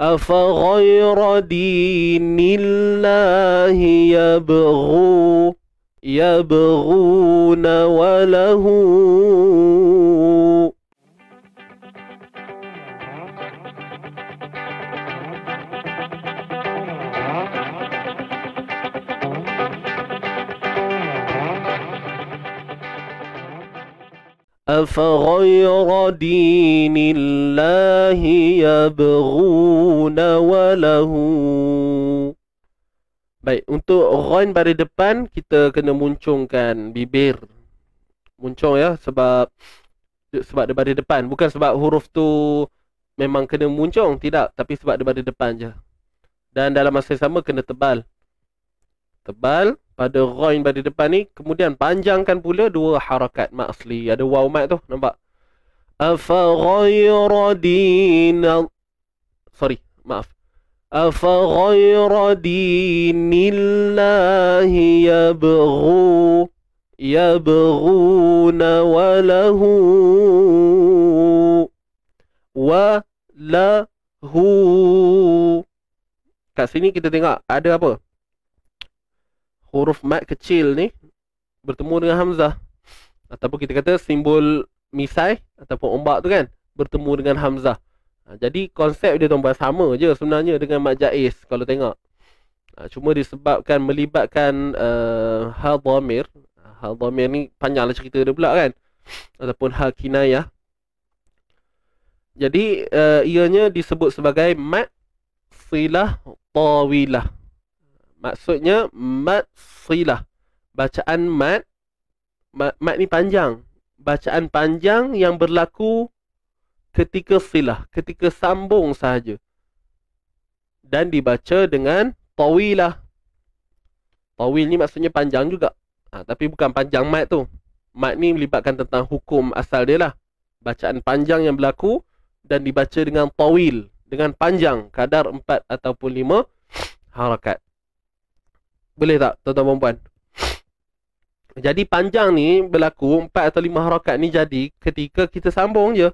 أفغير دين الله يبغون يبغون وله أفغير دين الله يبغون وله Baik, untuk ghain pada depan kita kena muncungkan bibir. Muncung ya sebab sebab daripada depan, bukan sebab huruf tu memang kena muncung, tidak, tapi sebab daripada depan je. Dan dalam masa yang sama kena tebal. Tebal pada ghain pada depan ni kemudian panjangkan pula dua harakat ma'sli ada waw mat tu nampak afa ghayra sorry maaf afa ghayra dinillahi yabghu yabghuna walahu wa lahu kat sini kita tengok ada apa huruf mat kecil ni bertemu dengan hamzah ataupun kita kata simbol misai ataupun ombak tu kan bertemu dengan hamzah ha, jadi konsep dia tuan-tuan sama je sebenarnya dengan mat jaiz kalau tengok ha, cuma disebabkan melibatkan uh, hal dhamir ha, hal dhamir ni panjanglah cerita dia pula kan ataupun hal kinayah jadi uh, ianya disebut sebagai mat silah tawilah Maksudnya mat silah. Bacaan mat mat, mat ni panjang. Bacaan panjang yang berlaku ketika silah, ketika sambung sahaja. Dan dibaca dengan tawilah. Tawil ni maksudnya panjang juga. Ha, tapi bukan panjang mat tu. Mat ni melibatkan tentang hukum asal dia lah. Bacaan panjang yang berlaku dan dibaca dengan tawil. Dengan panjang, kadar 4 ataupun 5 harakat. Boleh tak tuan-tuan perempuan? Jadi panjang ni berlaku empat atau lima harakat ni jadi ketika kita sambung je.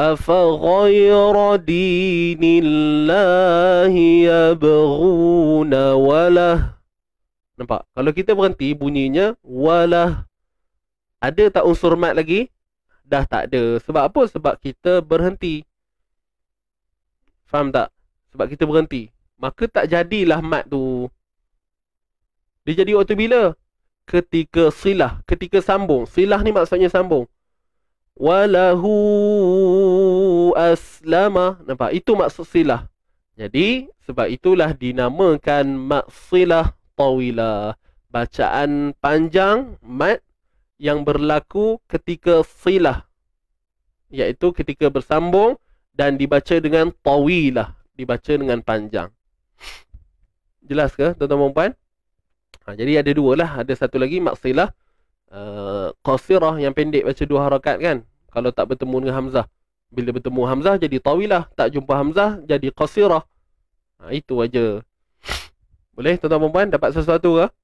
Afa ghayra dinillahi yabghuna wala. Nampak? Kalau kita berhenti bunyinya wala. Ada tak unsur mat lagi? Dah tak ada. Sebab apa? Sebab kita berhenti. Faham tak? Sebab kita berhenti. Maka tak jadilah mat tu. Dia jadi waktu bila? Ketika silah, ketika sambung. Silah ni maksudnya sambung. Walahu aslama. Nampak? Itu maksud silah. Jadi, sebab itulah dinamakan maksilah tawila. Bacaan panjang, mat yang berlaku ketika silah. Iaitu ketika bersambung dan dibaca dengan tawilah. Dibaca dengan panjang. Jelas ke, tuan-tuan dan Ha, jadi ada dua lah. Ada satu lagi maksilah. Uh, qasirah yang pendek baca dua harakat kan. Kalau tak bertemu dengan Hamzah. Bila bertemu Hamzah jadi tawilah. Tak jumpa Hamzah jadi qasirah. Ha, itu aja. Boleh tuan-tuan perempuan dapat sesuatu ke? Ha?